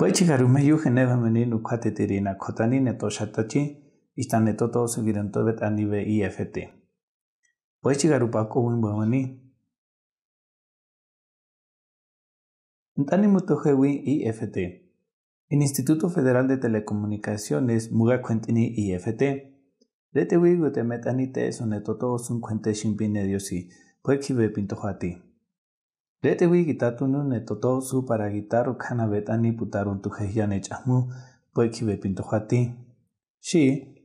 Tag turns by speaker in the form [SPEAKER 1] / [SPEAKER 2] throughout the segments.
[SPEAKER 1] Paichigaru meyu geneva meninu kwatetirina kotani neto shatachi istan neto todo seguirán todo bet anibe IFT. Paichigaru pako wimbawani. Ntani mutojewi IFT. en Instituto Federal de Telecomunicaciones muga cuentini IFT. Retewi gutemetanite soneto todo sun cuente shimpine diosi. Puekibe pintojati te Letewi ne netoto su para guitarro ni putaron tu nechasmu
[SPEAKER 2] poikibe pintohuati. Shi.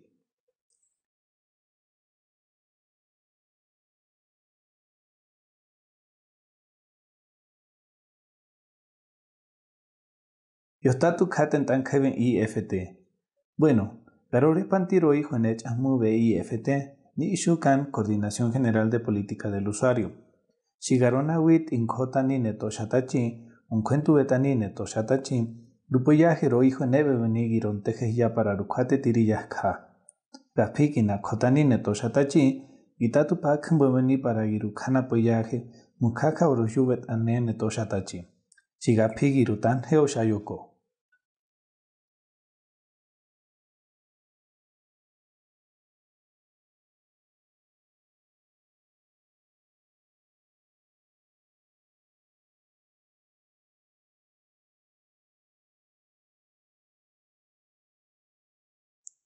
[SPEAKER 2] Yostatu katen tan IFT.
[SPEAKER 1] Bueno, garore pantiro hijo nechasmu BIFT ni ishukan Coordinación General de Política del Usuario. Shigarona wit Kotani neto shatachi, unkuentu betani neto shatachi, rupoya hijo neve venigiron para rukate tiriyaska. ka. Gaspikina kotani neto shatachi, para girukana poyaje, mukaka ane neto
[SPEAKER 2] shatachi. Shigapi heo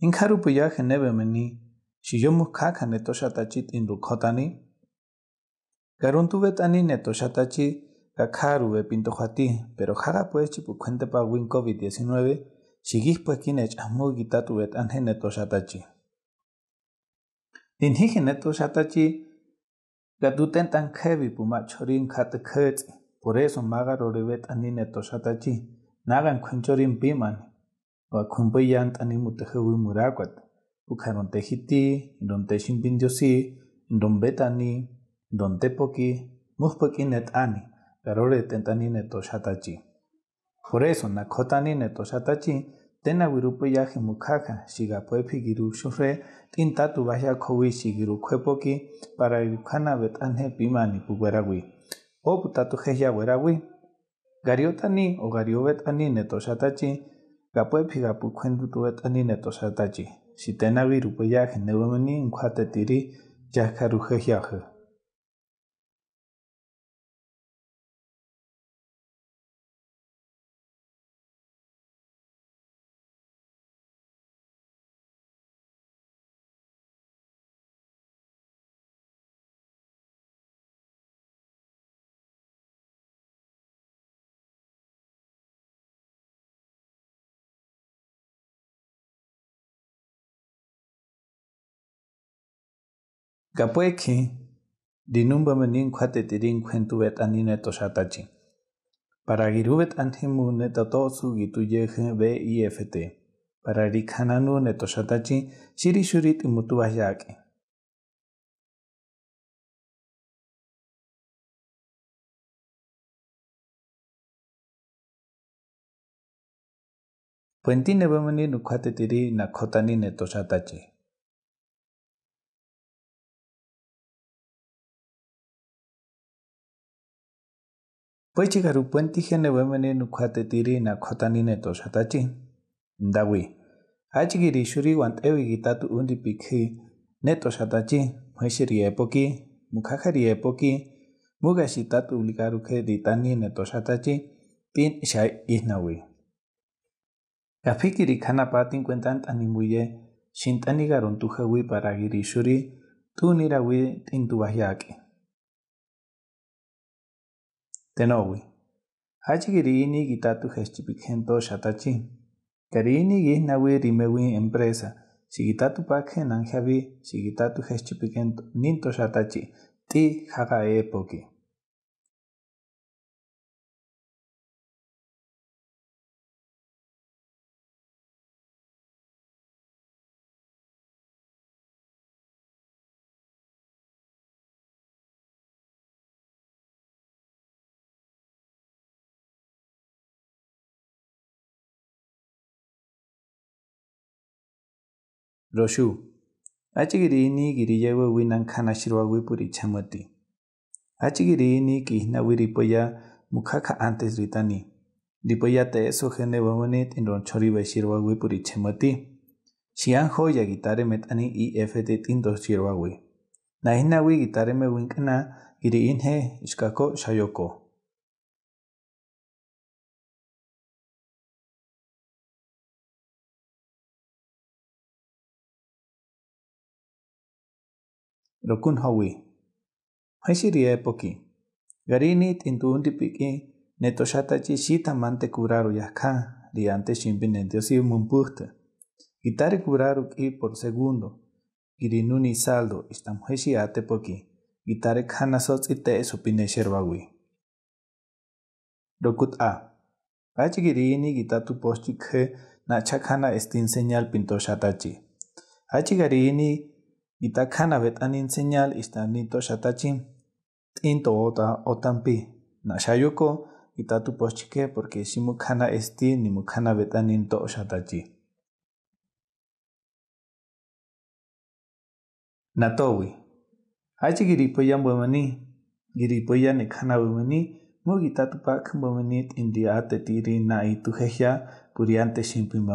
[SPEAKER 2] In karupuya genebe meni, shiyomu kaka netoshatachit
[SPEAKER 1] in rukhotani. Garuntuvetani netoshatachit pinto pintojati, pero jaga pues cuente pa win COVID-19, shigis pues kinech amu gitatuvet anje netoshatachi. Din hige netoshatachi, gaduten tan kevi puma chorin kate por eso maga rorevet ani netoshatachi, nagan kunchorin piman, Wakumpa te si murakwat. Ukarontejiti, don te poki rontepoki, mujpaki netani, garore tentani netoshatachi. Por eso, neto netoshatachi, tena wirupo yaje mukaka, puepi giru shufre, tintatu vaya kowi shigiru poki para irukana pimani puwerawi. O putatu heya werawi. Gariotani o gariobetani netoshatachi, Gapwepiqa pukwendu tuwetani netosatachi, sitena virupayaje pues neuemani diri
[SPEAKER 2] yajka rujeyaje. Gapueki, dinumba numba menin quate di din quentu anine to
[SPEAKER 1] Para girubet antimu neta tosu gitu yehe ve eft.
[SPEAKER 2] Para rikananu neto shiri shurit imutu ayaki. Puentine Paichik arupwenti jene wemeni nukwhatetiri na khotanine shatachi. Ndawi.
[SPEAKER 1] Achigiri shuri wantewi gitatu undi pikhi ne toshatachin. Mweshiri epoki, mukhajari epoki, mugashitatu ulikarukhe ritani ne toshatachi pin shai isnawi. Gafikiri khanapatin cuentan animuye shintani garuntuja wi para giri shuri tintu tintubajyaki. Tenowi. Hachi girini gitatu hechipikento shatachi? Karini gihnawi rimewi empresa. Sigitatu pakhe nanjavi, sigitatu hechipikento
[SPEAKER 2] ninto shatachi, Ti jaga epoki. Roshu, achigiri ni giriyewe winan
[SPEAKER 1] kana shirwa wipuri chamati. Achigiri ni kihna wiripoya mukaka antes ritani. Dipoya te eso gene wamunit in ron choribe shirwa wipuri chamati. Shian hoya gitare metani i efete tindo shirwa wi.
[SPEAKER 2] Nahina wi gitare me winkana giri inhe ishkako shayoko. Rokun hawi. Hay siria epoki. Garini intu undipiki
[SPEAKER 1] netoshatachi chi shita mante curaru yaka diante shimbine diosi mumpurte. Gitare curaru ki por segundo. Girinuni saldo istam heshi ate poki. Gitare khanasot ite supine sherbawi. Dokut a. Pachi girini gitatu na na kana estin señal pintoshatachi. Achigarini vet anin señal istanito shatachin. Tinto ota otampi. ita itatu poschike porque shimukana esti ni mukana anin to shatachi. Natowi. Hachi giripoyan bwemani. Giripoyan nekana bwemani. Mugitatupak bwemani te tiri na itujehya puriante shimpin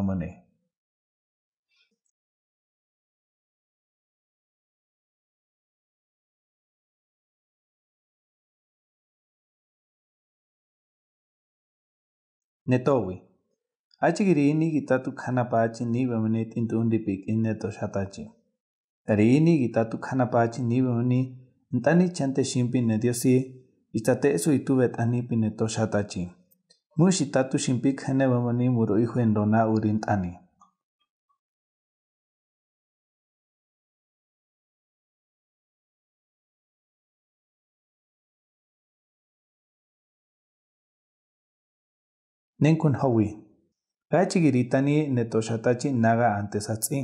[SPEAKER 2] Netowi. Achigirini gitatu khanapachi
[SPEAKER 1] nibamani in neto shatachi. ni gitatu khanapachi bemeni ntani chante shimpi nediosi itatesu ituvet anipi neto shatachi. Mushitatu muro hijo en urin urintani.
[SPEAKER 2] Nenkun kun hawi. tani neto
[SPEAKER 1] shatachi naga antes atzi.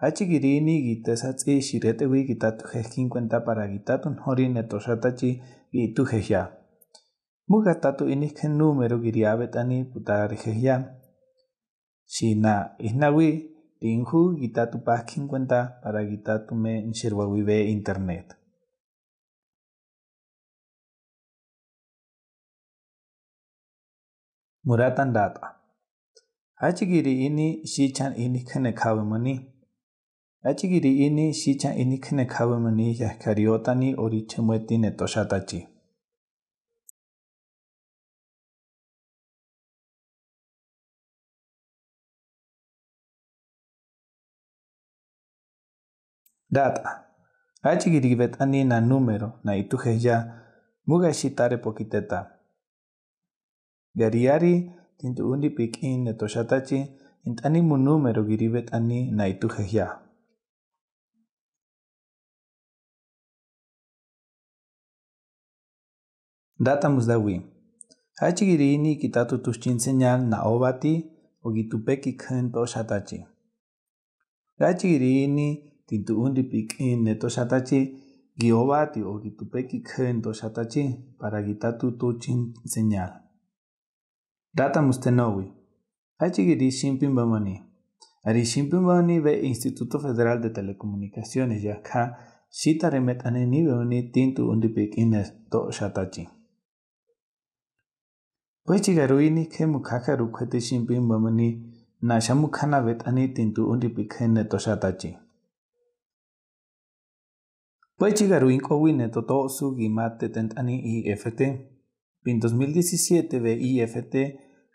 [SPEAKER 1] Gachigiri ni gites atzi shirete gitatu kuenta para gitatun hori neto shatachi gitu jekia. Mugatatu inizken numero giri abetani putagari jekia. Sina iznawi Tinhu gitatu pas 50 para gitatu me en be
[SPEAKER 2] Internet. muratan data. Achigiri ini
[SPEAKER 1] shichan ini kene kawimani. Achigiri ini shichan ini kene kawimani
[SPEAKER 2] ya kariotani oriche muetine toshatachi. Data.
[SPEAKER 1] Achigiri vetani na número na ituje ya mugashitare poquiteta. Gariari pik in netoshatachi, int'ani
[SPEAKER 2] mu numero giribet ani naitujejya. Data musdawi.
[SPEAKER 1] Hachi girini kitatu tuxchin señal na obati o gitupeki khen toshatachi. tinto girini undi in toshatachi giobati o gitupeki khen toshatachi para gitatu chin señal. Data Mustenowi. Achigiri Shimpin Bamani. Ari Shimpin Bamani ve Instituto Federal de Telecomunicaciones ya Shita Remet Aneni Beoni Tintu Undipik Ines to Shatachi. Poichigaruini pues ke Mukaka Rukwete Shimpin Bamani Nashamukana vet pues Ani Tintu Undipik Ines shatachi. Shatachi. Poichigaruin totó Toto Sugimate Tentani IFT. En 2017 IFT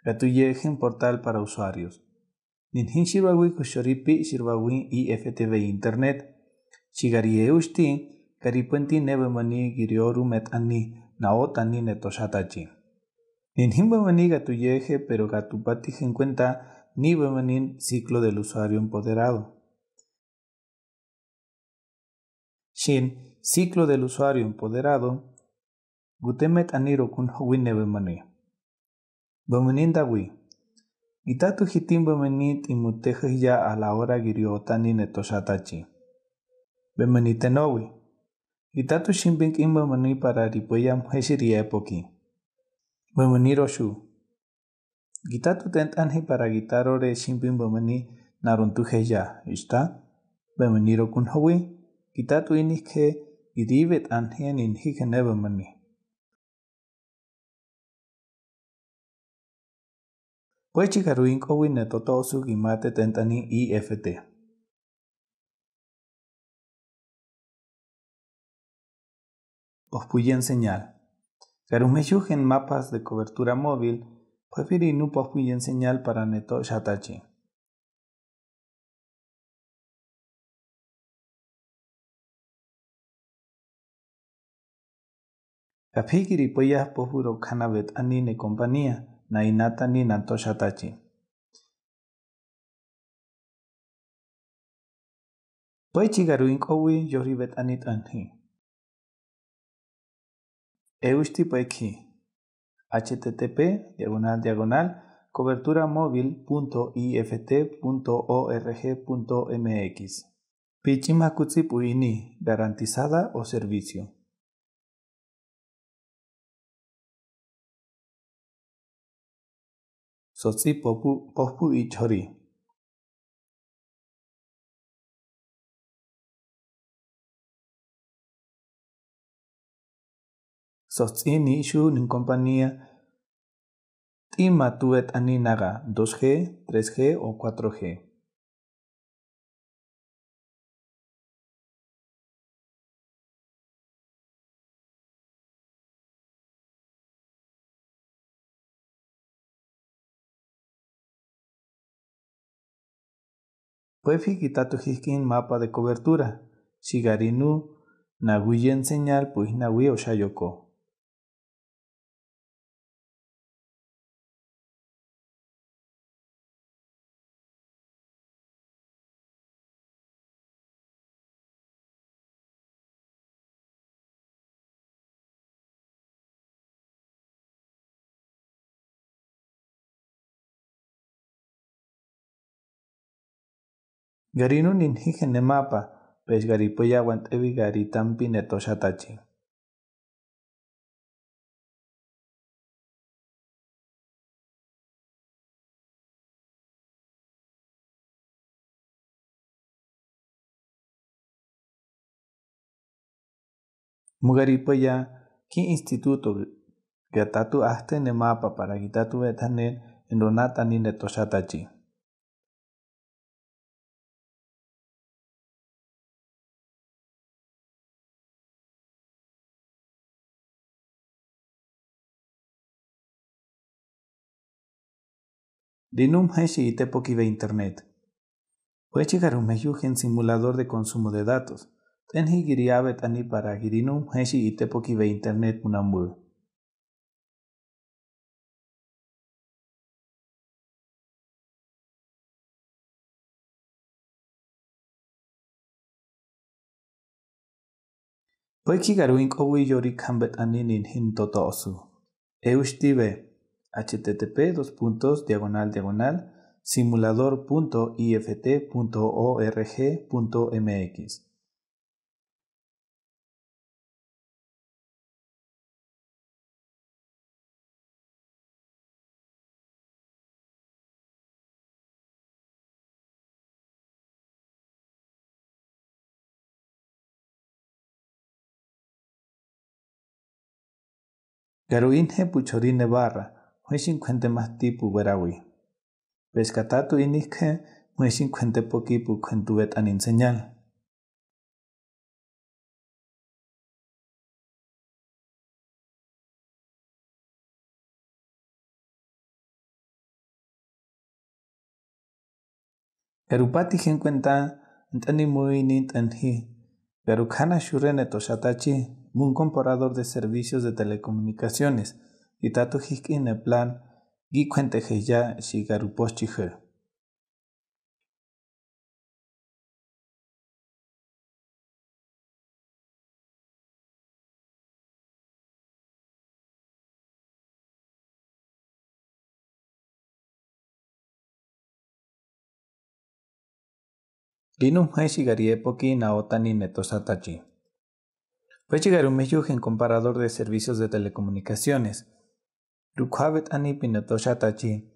[SPEAKER 1] en portal para usuarios. Ninjin Shirwawi Kushoripi y IFTV Internet. Shigarie Ushti, Karipuenti Nebemani Girioru Metani, Naotani Netoshatachi. Ninjin Bemani Gatuyeje, pero Gatupati en cuenta ni Bemani ciclo del usuario empoderado. Shin, ciclo del usuario empoderado. Gutemet Aniro Kun Bemenin dawi. Itatu hitin bemenit ya a la hora giriotani TENOWI GITATU Itatu Shimbing in bemeni para ripoyam heshiri epoki. roshu Gitatu anhi para guitarore shimbin bemeni naruntujeya, ¿está? Bemeniro kunhowi. Gitatu inike en anjen inhikenebemeni.
[SPEAKER 2] Uechiharuin pues owinetotosu gimate tentani EFT. Pospuyen señal. en mapas de cobertura móvil, Puefirinu pospuyen señal para Neto Shatachi. Kapikiri poyas posburo kanabet
[SPEAKER 3] anine compañía nainata ni nanto
[SPEAKER 2] Poichi garuin yori yoribet anit anhi. Eusti
[SPEAKER 1] http diagonal diagonal cobertura móvil.ift.org.mx. Pichimakutsi garantizada
[SPEAKER 2] o servicio. Sotzi Popu, popu y Chori. ni Nishu en compañía tuet Aninaga 2G, 3G o 4G. Puefi mapa de cobertura. Shigarinu, en señal, pues Nagui o Shayoko. Garino ninji mapa pez garipoya guantevi
[SPEAKER 3] garitampi
[SPEAKER 2] netoxatachi. Mugaripoya, ki instituto gatatu ahte mapa para gitatu betanen en donata ni Dinum Heshi y Tepoki ve Internet.
[SPEAKER 1] un gen simulador de consumo de datos. Ten Giriabet
[SPEAKER 2] Ani para Girinum Heshi y Tepoki ve Internet Unambul. Wechigaruin un Yori Kambet Aninin totosu. Eustive
[SPEAKER 1] http dos puntos diagonal diagonal simulador
[SPEAKER 2] simulador.ift.org.mx. Garuinje Puchorine
[SPEAKER 1] Barra muesin cuente me werawi. Pescatatu inikhe
[SPEAKER 2] muesin pokipu poquipu bet anin señal. Erupati gen cuenta entani muy nit hi. pero kana shurene
[SPEAKER 1] toshatachi, un comparador de servicios de telecomunicaciones, y itatu
[SPEAKER 2] en el plan gi ya shigarupochi her. Linum hai shigariepoki naotani netosatachi.
[SPEAKER 1] Fue Shigaru en comparador de servicios de telecomunicaciones, Rukhawet ani pinotoshatachi.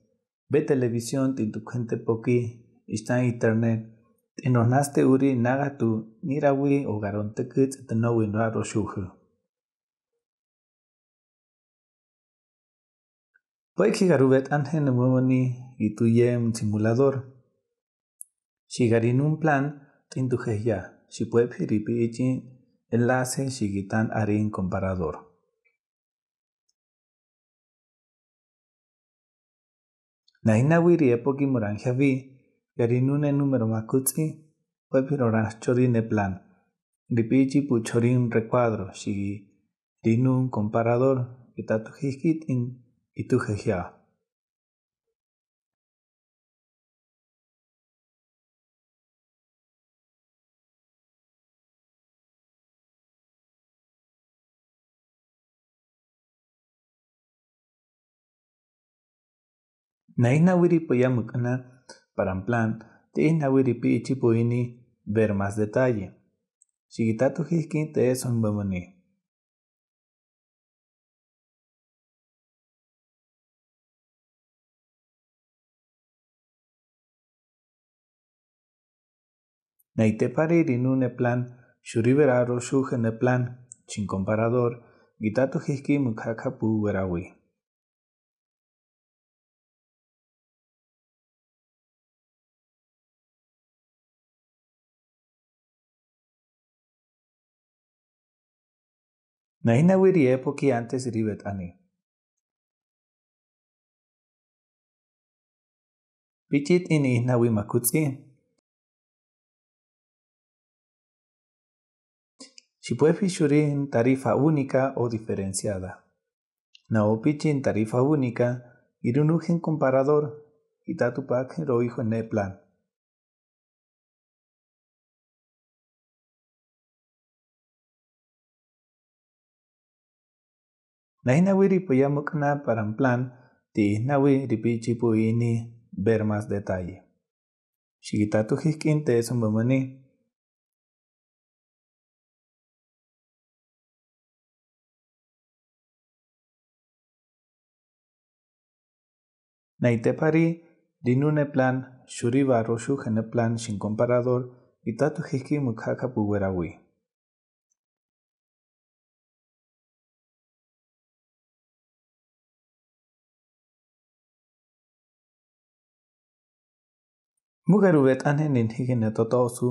[SPEAKER 1] Ve televisión gente poki, está en internet. Enonaste uri nagatu nirawi o garonte kits
[SPEAKER 3] no raro shuhu.
[SPEAKER 1] Poiki garubet angen mumoni y tuye un simulador. Si garin un plan ya Si puede piripi enlace si quitan arin comparador. Nainahuiriepoqui morangiavi, yarinune número macutzi, huepiroranchori ne plan. Ripichi puchorin recuadro, si rinun comparador, y in
[SPEAKER 2] itujejia. para pues, poyamukana paramplan,
[SPEAKER 1] te wiri pues, chipuini ver más detalle. Shigitatu hiskin
[SPEAKER 2] te son parir Naitepari un e plan, shuriveraro shuje plan, chin comparador, gitatu hiski mukakapu verawi. Nahinawiriye porque antes rivet ani. Pichit ini nawimakutsin.
[SPEAKER 1] Shipuefishurin tarifa única o diferenciada. pichin tarifa
[SPEAKER 2] única, irunujen comparador, y itatupak roijo en plan. plan, ripoyamukna
[SPEAKER 1] paramplan, ripichi ripichipuini, ver más detalle.
[SPEAKER 2] Shigitatu hiskinte es un bumani. Naitepari, dinune plan, shuriba roshu plan sin comparador, y tatu mukhaka puwerawi.
[SPEAKER 3] Mugarubet
[SPEAKER 1] anenin higine totosu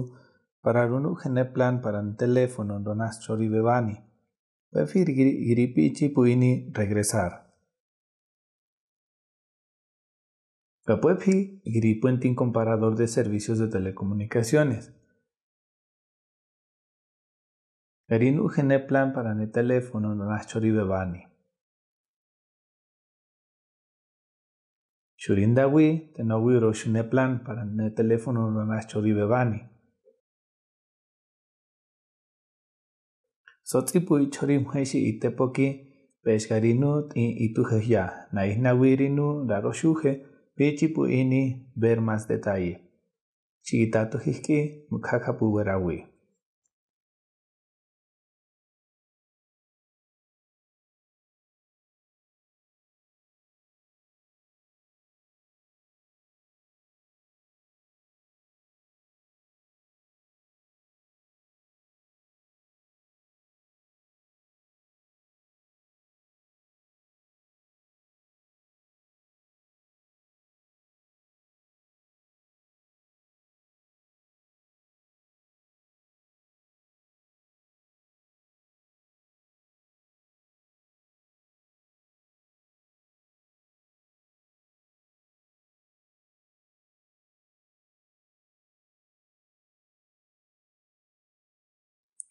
[SPEAKER 1] para runu gene plan para un teléfono donas chori bebani. Befir gripichi puini regresar.
[SPEAKER 2] Capuepi gripuentin comparador de servicios de telecomunicaciones.
[SPEAKER 1] Erinu gene plan para ne teléfono donas chori bebani. Shurindawi, un plan para ne teléfono
[SPEAKER 3] no más choribebani.
[SPEAKER 1] Sotzipui itepoki heshi y tepoki, pescarinu y itujeya, naihnawirinu raroshuge, pichipu ini ver más detalle.
[SPEAKER 2] Chiquitato hiki, mukakapu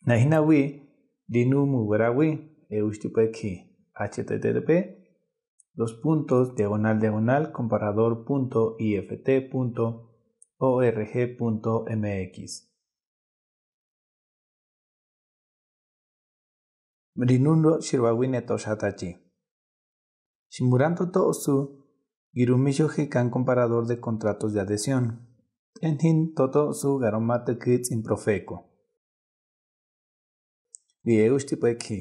[SPEAKER 2] Nahina dinu
[SPEAKER 1] dinumu werawi http dos puntos diagonal diagonal comparador punto ift punto org punto mx. Rinundo girumisho comparador de contratos de adhesión. hin toto su garomate kits improfeco. Diegushtipeki.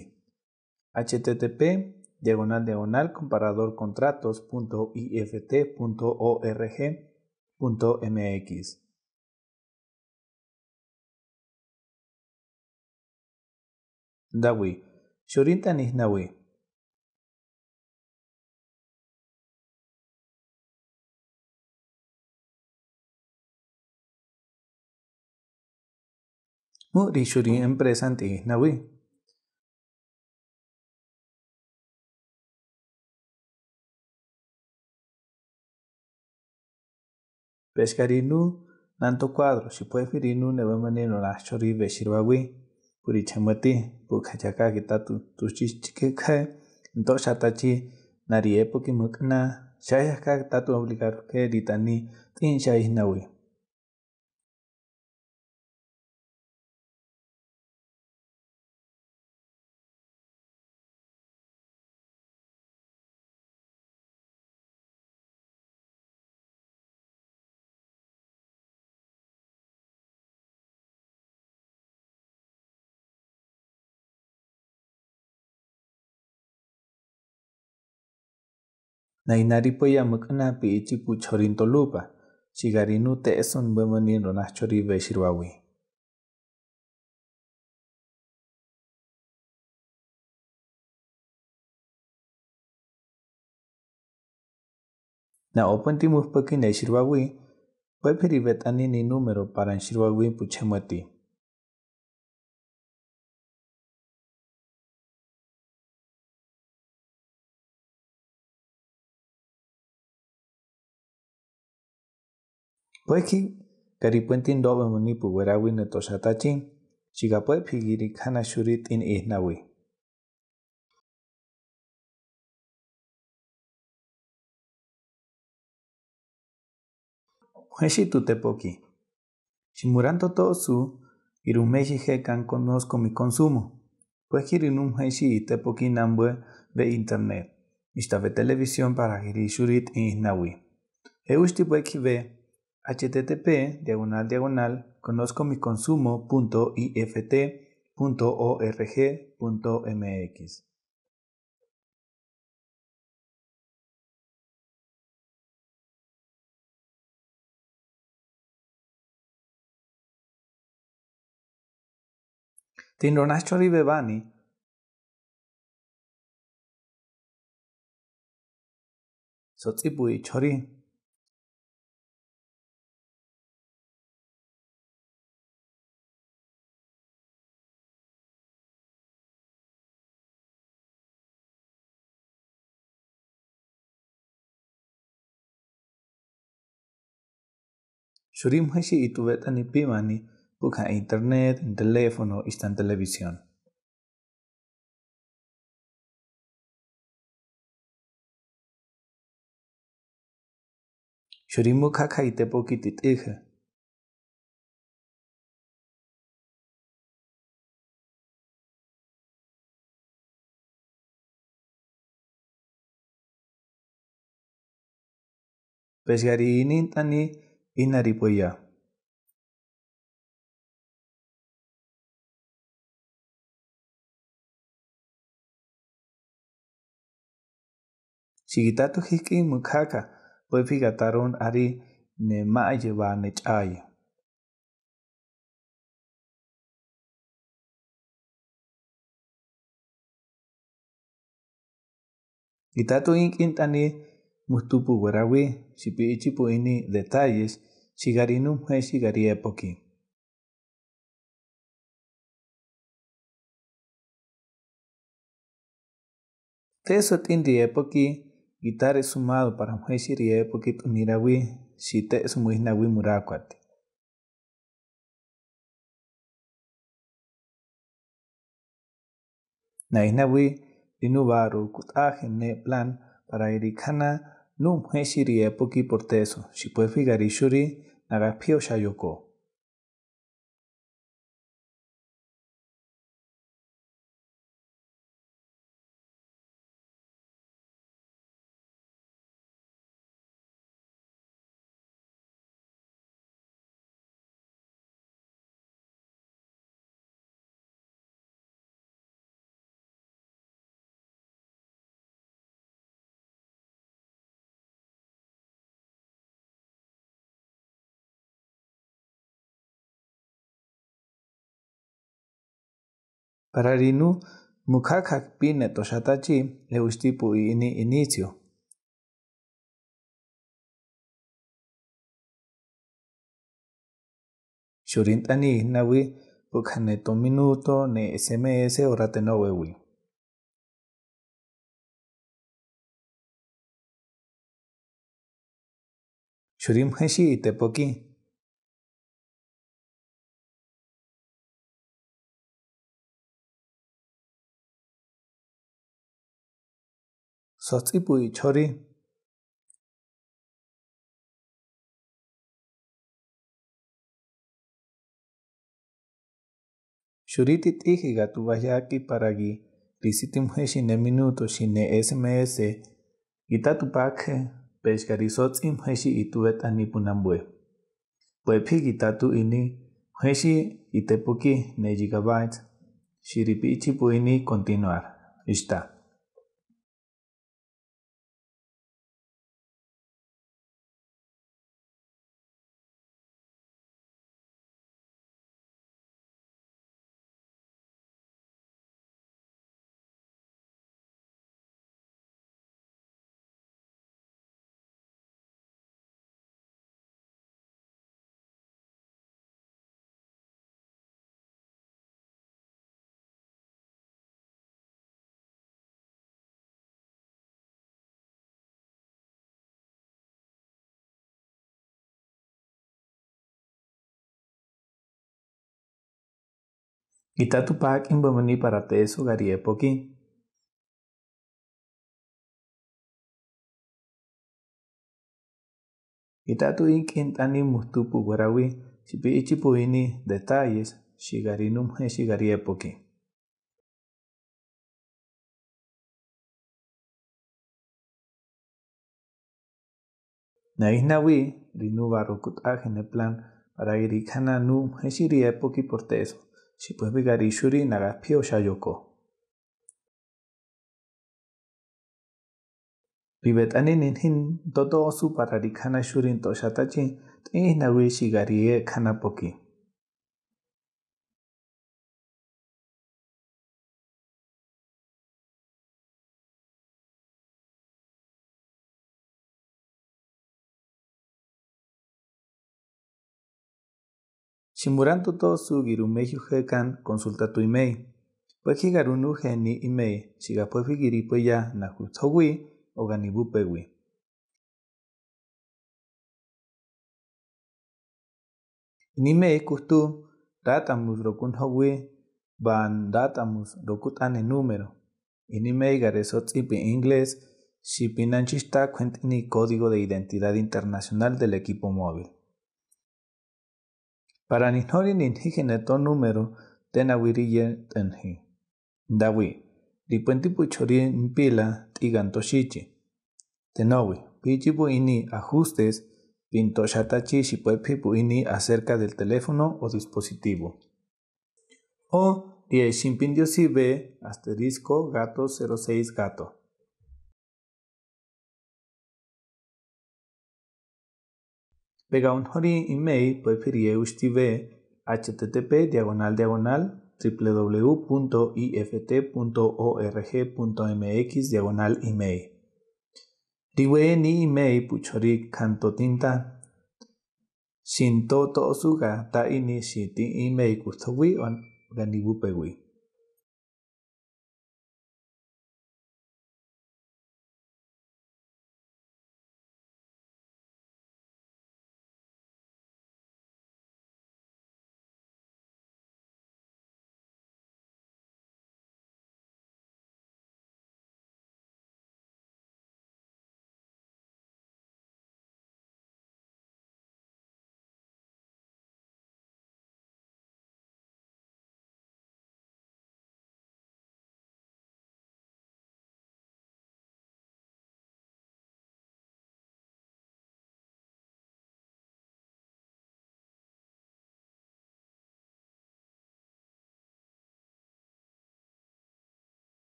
[SPEAKER 1] http diagonal diagonal comparador contratos.ift.org.mx
[SPEAKER 2] Dawi, Shurinta Nisnawi. Muri Shuri Empresa Antigisnawi. Pescarinu
[SPEAKER 1] nanto cuadro, si puede firinu neva maneno la chori ve sirbawi, puri chamati, pukhayaka kita tu tuchis nari ento nari epoki
[SPEAKER 2] mukna shayaka kita tu obligar ke ditani tin ya shayinawi. Nainaripoyamak napiichipu chorintolupa, xicariinu teson uemoninronahchori vexirauaui. Na ompa timolpoki nexirauaui, ueperi vetani ninúmero para n xirauaui n pucheuati. Poiki,
[SPEAKER 3] Garipuentin dobe La werawi netoshatachi, Chigapue pigiri kana shurit in
[SPEAKER 2] ihnawi. Hueshi tutepoki.
[SPEAKER 1] Shimuranto tosu, irumeshi kan conozco mi consumo. Pues kirinum heshi tepoki nambue de internet. la televisión para girishurit in ihnawi. en ve, http diagonal diagonal conozco mi consumo .mx.
[SPEAKER 2] Tinronashori Bevani Sotsipui Chori Shurim hashi ituvet pimani buka internet, teléfono, istan televisión. Shurimu kaka te kitit ije. Pesgari tani Inaripuã Xikitatu
[SPEAKER 3] jihkin mukaka, puepi gatarun ari nemaye va nechaye.
[SPEAKER 2] Gitatu inkin tani
[SPEAKER 3] Mustupu Werawi, Chipichipuini Detalles, si Shigariepoki.
[SPEAKER 2] Teso tindiepoki, guitarra
[SPEAKER 1] sumado para mhe shiriepoki tunirawi, shite sumuisnawi murakwati.
[SPEAKER 2] Nainawi, dinubaru kutaje ne plan, para Parairikana,
[SPEAKER 1] num heshiri epoki porteso, shipue figarishuri, nagapio shayoko.
[SPEAKER 2] Para Pararinu mukakak pine toshatachi leustipu ini inicio. Shurintani nawi to minuto ne SMS wewi. Shurim hashi poki. satzipu'i chjori Xuriti t'ijiga tubayaki
[SPEAKER 1] paragi risitimje xine minuto xine SMS ita tupakje pexkarisotsin mjexi ituet anipunambue. Puepji gitatu ini mjexi itepuki ne gigabytes. Xiripichi
[SPEAKER 2] puini continuar. Ixta. Ita pak imbamuni para te eso garie poqui. Tatu tu ink intani mustupu guarawi, detalles, shigarinum he shigarie poqui. Naihnawi, rinu barrukut agen plan, para
[SPEAKER 1] irikana num he por teso. si puoi piegare i shuri naga pio shayoko.
[SPEAKER 3] Rivet aninin hin dodo su para di kana shurin to shatachi, tin na wishi gari e
[SPEAKER 2] kana poki. Shimuranto to sugiru meiju hekan consulta tu email. Pues
[SPEAKER 1] higarunu geni pues figurí pues ya nahutowi o ganibu ni Nimei kustu datamus rokun howi ban datamus rokutane ane número. email garesot ipi inglés, si pinanchista cuenta ni código de identidad internacional del equipo móvil. Para ηχείχεν el número de αγουηρίγε τένχη. Νταγουί, pila toshichi. Tenowi, pichipu ini ajustes, shipuepipu ini acerca del teléfono o dispositivo. O 10 si asterisco gato 06 gato.
[SPEAKER 2] hori email preferie
[SPEAKER 1] ustive http diagonal diagonal www.ift.org.mx diagonal email. Diwe ni email puchori tinta. Shinto tosuga
[SPEAKER 2] ta ini shiti email wi on ganibu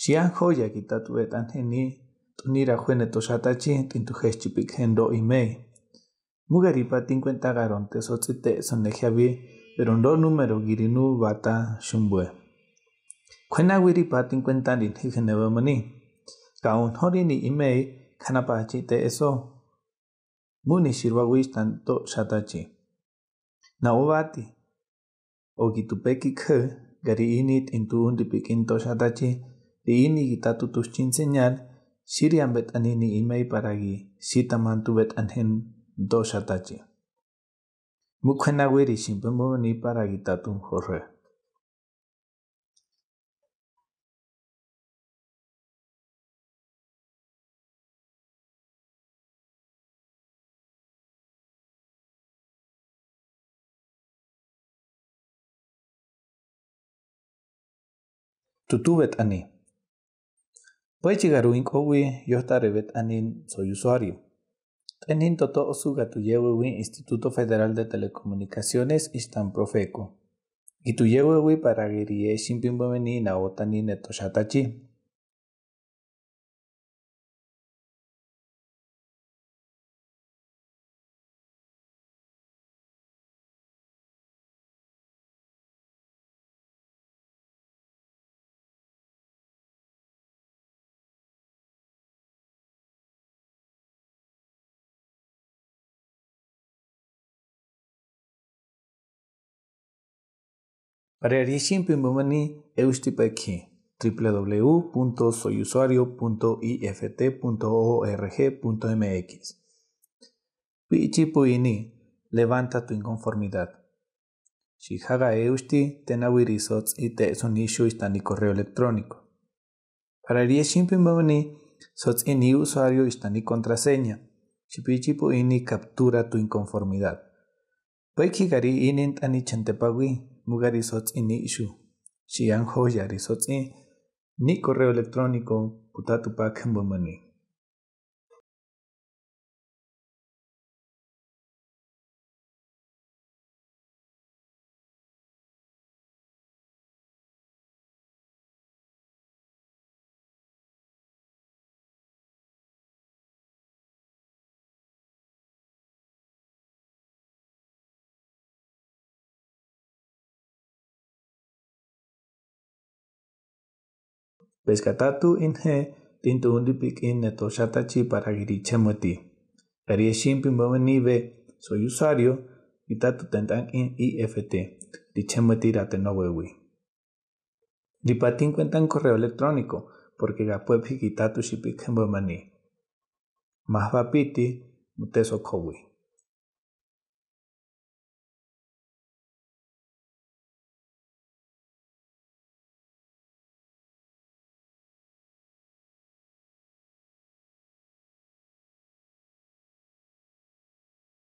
[SPEAKER 2] Xian joya geni, tu ni,
[SPEAKER 1] tunira juene toshatachi tintu hechipik hendo mei. Mugaripa garon garonte sotzite javi, pero do número girinu bata shumbue. Cuena wiripa cincuenta ni higenebe mani. Kaun hori ni imei, kanapachi te eso. Muni shirwawish tanto shatachi. O Ogitupeki ke gari init intu to shatachi, te ini kita tutus cin senyal siri ambet imai paragi si taman bet an hen dosa tachi.
[SPEAKER 2] ni paragi tatun horre. jorre. Tutu ani. in kowi
[SPEAKER 1] yo rebet anin soy usuario. Tenin toto osuga tu Instituto Federal de Telecomunicaciones istan profeco. Y para guirie
[SPEAKER 2] shimpin na Para Rishin
[SPEAKER 3] Pimbamani,
[SPEAKER 1] Eustipaiki, www.soyusuario.ift.org.mx. Pichipuini, levanta tu inconformidad. Shihaga Eusti, tenawirisots y te Tesonishu issue istani correo electrónico. Para Rishin Pimbamani, Sots ini usuario istani y contraseña. Shipichipuini, captura tu inconformidad. Paikigari inin pagui? mugari sotsi ni ishu.
[SPEAKER 2] Chiang hoya risotsi ni correo electrónico putatupak mbomani. Pescatatu inhe tintu in
[SPEAKER 1] neto chatachi para girichemoti. boveni bovenive soy usuario y tatu tentan in IFT. Richemoti ratenowewi. cuenta cuentan correo electrónico porque la tatu shipik boveni.
[SPEAKER 2] Más muteso kowi.